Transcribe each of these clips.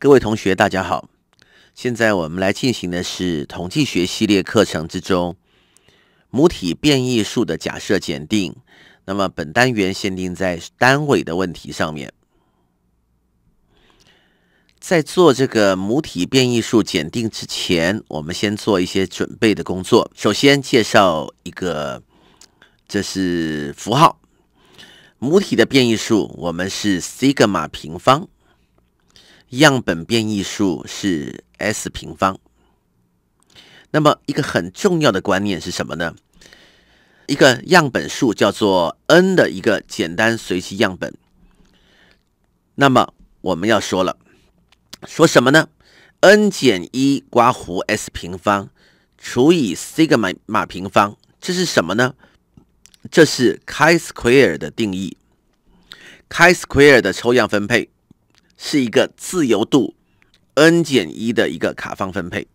各位同学，大家好。现在我们来进行的是统计学系列课程之中母体变异数的假设检定。那么本单元限定在单尾的问题上面。在做这个母体变异数检定之前，我们先做一些准备的工作。首先介绍一个，这是符号，母体的变异数我们是西格玛平方。样本变异数是 s 平方。那么一个很重要的观念是什么呢？一个样本数叫做 n 的一个简单随机样本。那么我们要说了，说什么呢？n 减一刮弧 s 平方除以 sigma 马平方，这是什么呢？这是 chi square 的定义，chi square 的抽样分配。是一个自由度 n 减一的一个卡方分配，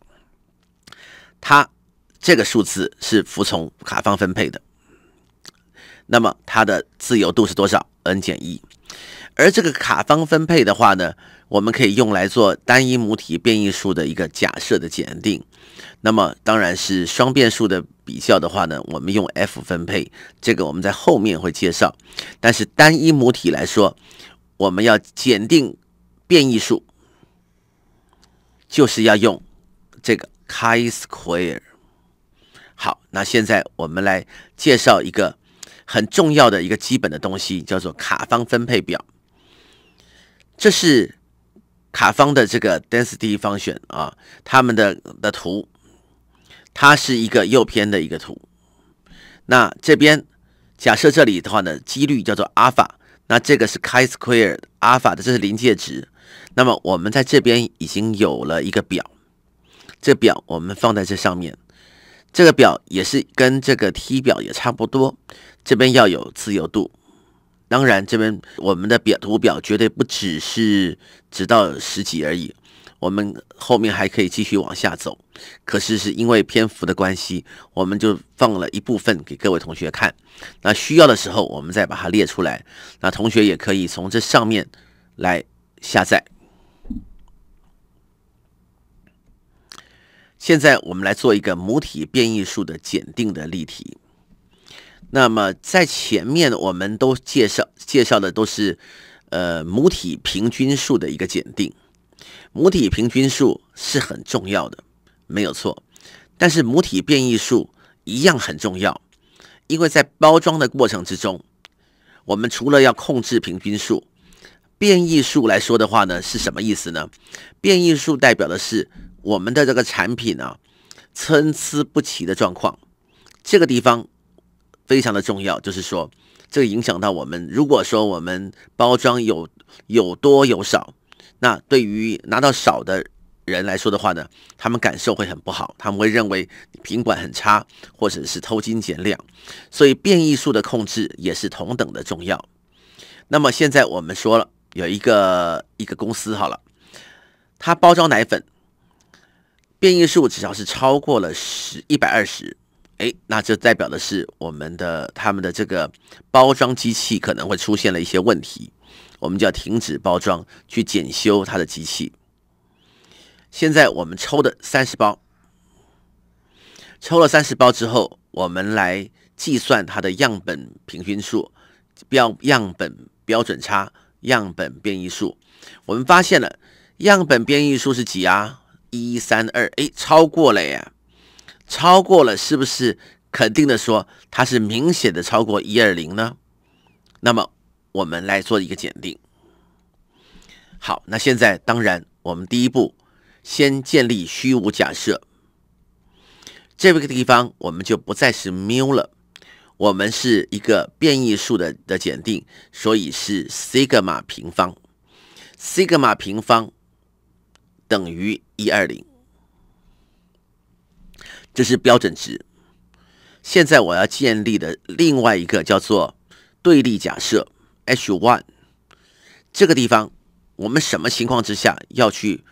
它这个数字是服从卡方分配的。那么它的自由度是多少？n 减一。而这个卡方分配的话呢，我们可以用来做单一母体变异数的一个假设的检定。那么当然是双变数的比较的话呢，我们用 F 分配。这个我们在后面会介绍。但是单一母体来说，我们要检定变异数就是要用这个 chi square。好，那现在我们来介绍一个很重要的一个基本的东西，叫做卡方分配表。这是卡方的这个 density function 啊，他们的的图，它是一个右偏的一个图。那这边假设这里的话呢，几率叫做阿尔法，那这个是 chi square 阿尔法的，这是临界值。那么我们在这边已经有了一个表，这表我们放在这上面。这个表也是跟这个 T 表也差不多，这边要有自由度。当然，这边我们的表图表绝对不只是直到十几而已，我们后面还可以继续往下走。可是是因为篇幅的关系，我们就放了一部分给各位同学看。那需要的时候，我们再把它列出来。那同学也可以从这上面来。下载。现在我们来做一个母体变异数的检定的例题。那么在前面我们都介绍介绍的都是，呃，母体平均数的一个检定。母体平均数是很重要的，没有错。但是母体变异数一样很重要，因为在包装的过程之中，我们除了要控制平均数。变异数来说的话呢，是什么意思呢？变异数代表的是我们的这个产品呢，参差不齐的状况。这个地方非常的重要，就是说，这个影响到我们。如果说我们包装有有多有少，那对于拿到少的人来说的话呢，他们感受会很不好，他们会认为品管很差，或者是偷斤减两。所以变异数的控制也是同等的重要。那么现在我们说了。有一个一个公司好了，它包装奶粉变异数只要是超过了十一百二十，哎，那这代表的是我们的他们的这个包装机器可能会出现了一些问题，我们就要停止包装去检修它的机器。现在我们抽的三十包，抽了三十包之后，我们来计算它的样本平均数、标样本标准差。样本变异数，我们发现了样本变异数是几啊？一三二，哎，超过了呀！超过了，是不是肯定的说它是明显的超过一二零呢？那么我们来做一个检定。好，那现在当然我们第一步先建立虚无假设，这个地方我们就不再是缪了。我们是一个变异数的的检定，所以是西格玛平方，西格玛平方等于一二零，这是标准值。现在我要建立的另外一个叫做对立假设 H one，这个地方我们什么情况之下要去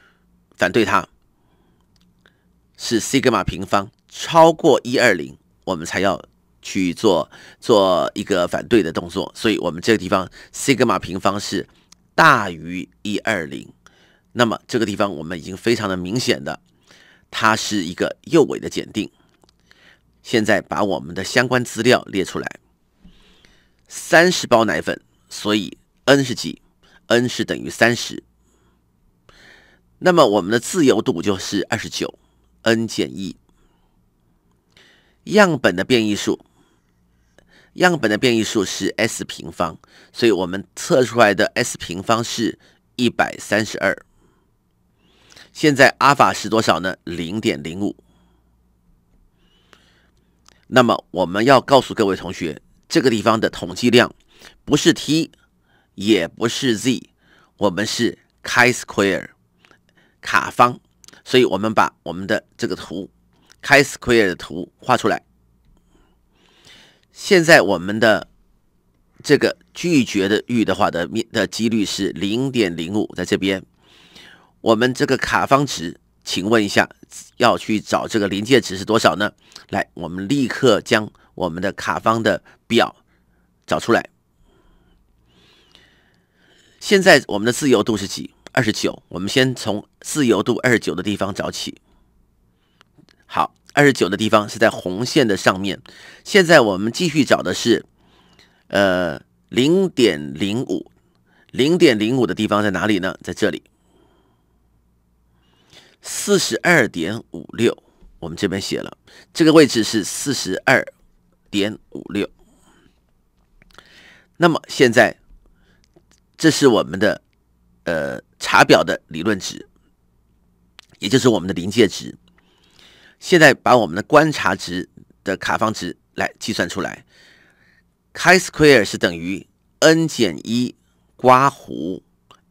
反对它？是西格玛平方超过一二零，我们才要。去做做一个反对的动作，所以我们这个地方西格玛平方是大于一二零，那么这个地方我们已经非常的明显的，它是一个右尾的检定。现在把我们的相关资料列出来，三十包奶粉，所以 n 是几？n 是等于三十，那么我们的自由度就是二十九，n 减一，样本的变异数。样本的变异数是 s 平方，所以我们测出来的 s 平方是一百三十二。现在阿尔法是多少呢？零点零五。那么我们要告诉各位同学，这个地方的统计量不是 t，也不是 z，我们是 chi square 卡方。所以我们把我们的这个图 chi square 的图画出来。现在我们的这个拒绝的欲的话的面的几率是零点零五，在这边，我们这个卡方值，请问一下要去找这个临界值是多少呢？来，我们立刻将我们的卡方的表找出来。现在我们的自由度是几？二十九。我们先从自由度二十九的地方找起。好。二十九的地方是在红线的上面。现在我们继续找的是，呃，零点零五，零点零五的地方在哪里呢？在这里，四十二点五六。我们这边写了，这个位置是四十二点五六。那么现在，这是我们的呃查表的理论值，也就是我们的临界值。现在把我们的观察值的卡方值来计算出来，k square 是等于 n 减一，刮弧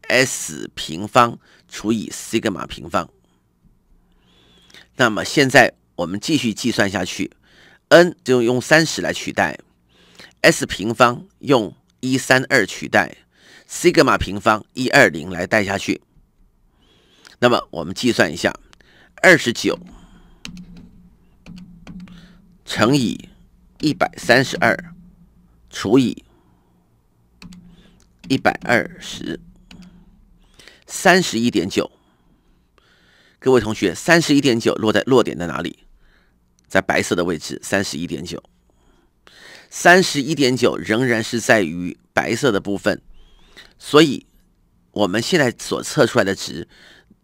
s 平方除以西格玛平方。那么现在我们继续计算下去，n 就用三十来取代，s 平方用一三二取代，西格玛平方一二零来代下去。那么我们计算一下，二十九。乘以一百三十二除以一百二十，三十一点九。各位同学，三十一点九落在落点在哪里？在白色的位置，三十一点九。三十一点九仍然是在于白色的部分，所以我们现在所测出来的值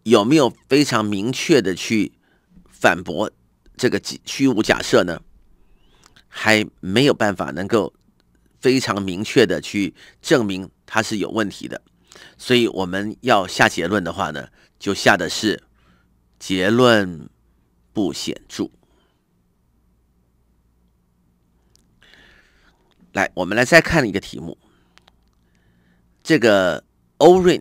有没有非常明确的去反驳这个虚无假设呢？还没有办法能够非常明确的去证明它是有问题的，所以我们要下结论的话呢，就下的是结论不显著。来，我们来再看一个题目，这个欧瑞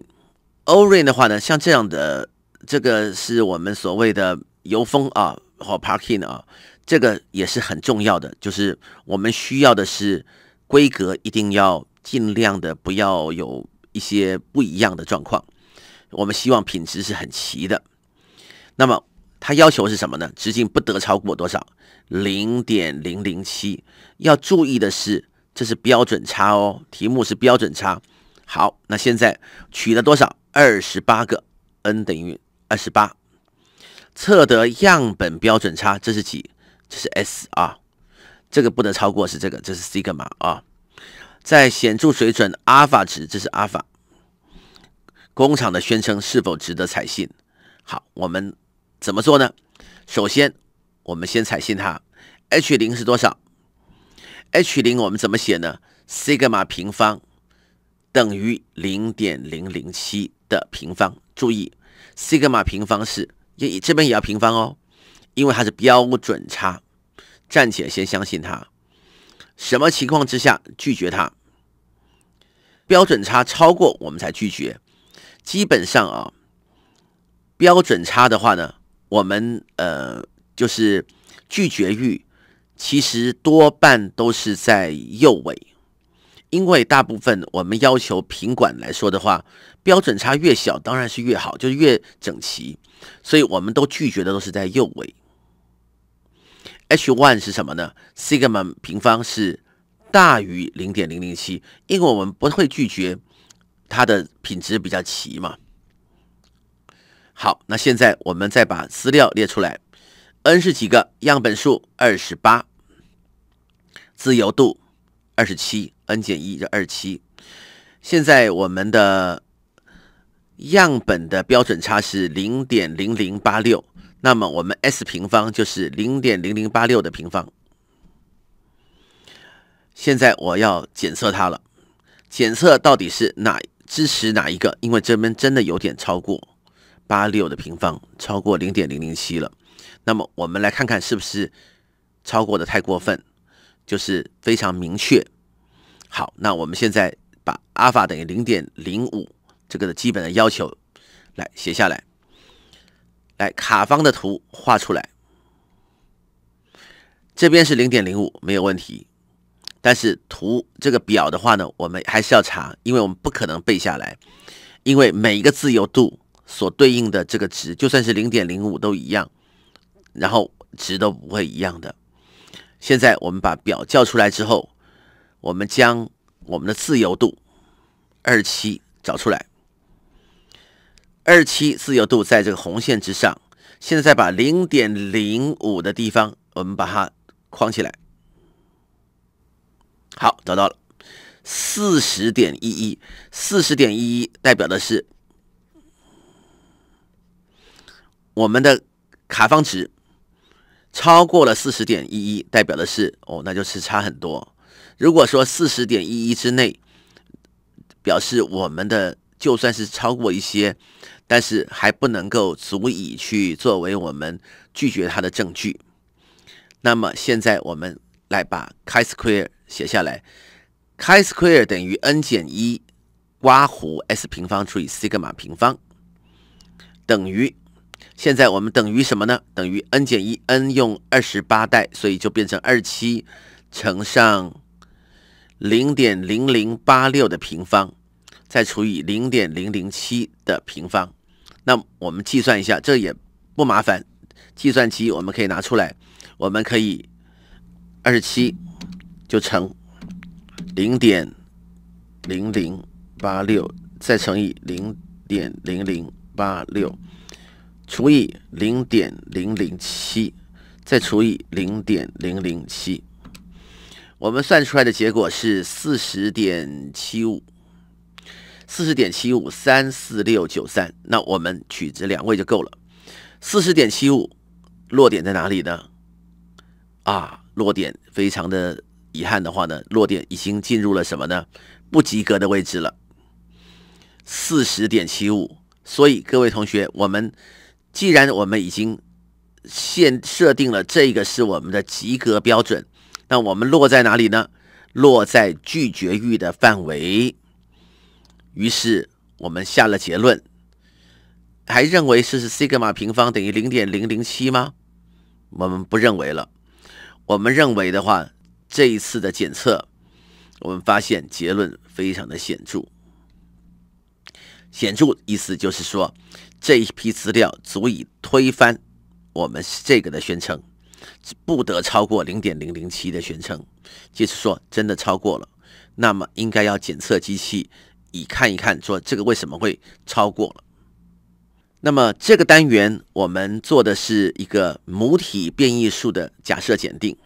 欧瑞的话呢，像这样的，这个是我们所谓的油封啊，或 parking 啊。这个也是很重要的，就是我们需要的是规格一定要尽量的不要有一些不一样的状况，我们希望品质是很齐的。那么它要求是什么呢？直径不得超过多少？零点零零七。要注意的是，这是标准差哦。题目是标准差。好，那现在取了多少？二十八个，n 等于二十八。测得样本标准差这是几？这是 S 啊，这个不能超过，是这个，这是西格玛啊，在显著水准阿尔法值，这是阿尔法。工厂的宣称是否值得采信？好，我们怎么做呢？首先，我们先采信它。H 零是多少？H 零我们怎么写呢？西格玛平方等于零点零零七的平方。注意，西格玛平方是也这边也要平方哦。因为它是标准差，暂且先相信它。什么情况之下拒绝它？标准差超过我们才拒绝。基本上啊，标准差的话呢，我们呃就是拒绝欲，其实多半都是在右尾，因为大部分我们要求品管来说的话，标准差越小当然是越好，就是越整齐，所以我们都拒绝的都是在右尾。H one 是什么呢？Sigma 平方是大于零点零零七，因为我们不会拒绝它的品质比较齐嘛。好，那现在我们再把资料列出来，n 是几个样本数？二十八，自由度二十七，n 减一就二十七。现在我们的样本的标准差是零点零零八六。那么我们 s 平方就是零点零零八六的平方。现在我要检测它了，检测到底是哪支持哪一个？因为这边真的有点超过八六的平方，超过零点零零七了。那么我们来看看是不是超过的太过分，就是非常明确。好，那我们现在把阿尔法等于零点零五这个的基本的要求来写下来。来，卡方的图画出来，这边是零点零五，没有问题。但是图这个表的话呢，我们还是要查，因为我们不可能背下来，因为每一个自由度所对应的这个值，就算是零点零五都一样，然后值都不会一样的。现在我们把表叫出来之后，我们将我们的自由度二七找出来。二期自由度在这个红线之上，现在把零点零五的地方，我们把它框起来。好，找到了，四十点一一，四十点一一代表的是我们的卡方值超过了四十点一一，代表的是哦，那就是差很多。如果说四十点一一之内，表示我们的。就算是超过一些，但是还不能够足以去作为我们拒绝它的证据。那么现在我们来把开 square 写下来开 square 等于 n 减一，挖弧 s 平方除以 sigma 平方，等于，现在我们等于什么呢？等于 n 减一，n 用二十八代，所以就变成二七乘上零点零零八六的平方。再除以零点零零七的平方，那我们计算一下，这也不麻烦，计算机我们可以拿出来，我们可以二十七就乘零点零零八六，再乘以零点零零八六，除以零点零零七，再除以零点零零七，我们算出来的结果是四十点七五。四十点七五三四六九三，那我们取值两位就够了。四十点七五，落点在哪里呢？啊，落点非常的遗憾的话呢，落点已经进入了什么呢？不及格的位置了。四十点七五，所以各位同学，我们既然我们已经现设定了这个是我们的及格标准，那我们落在哪里呢？落在拒绝域的范围。于是我们下了结论，还认为是西格玛平方等于零点零零七吗？我们不认为了。我们认为的话，这一次的检测，我们发现结论非常的显著。显著意思就是说，这一批资料足以推翻我们这个的宣称，不得超过零点零零七的宣称。就是说，真的超过了，那么应该要检测机器。以看一看，说这个为什么会超过了？那么这个单元我们做的是一个母体变异数的假设检定。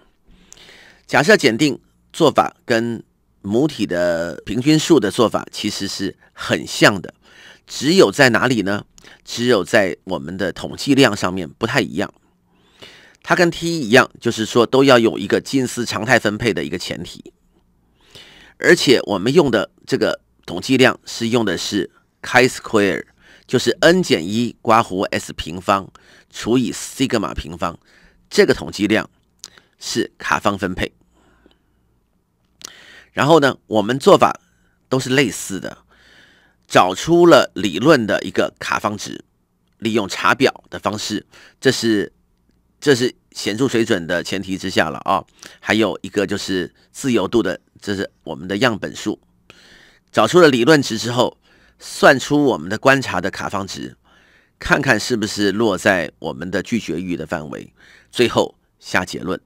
假设检定做法跟母体的平均数的做法其实是很像的，只有在哪里呢？只有在我们的统计量上面不太一样，它跟 t 一样，就是说都要有一个近似常态分配的一个前提，而且我们用的这个。统计量是用的是 square，就是 n 减一，刮弧 s 平方除以西格玛平方，这个统计量是卡方分配。然后呢，我们做法都是类似的，找出了理论的一个卡方值，利用查表的方式，这是这是显著水准的前提之下了啊，还有一个就是自由度的，这是我们的样本数。找出了理论值之后，算出我们的观察的卡方值，看看是不是落在我们的拒绝域的范围，最后下结论。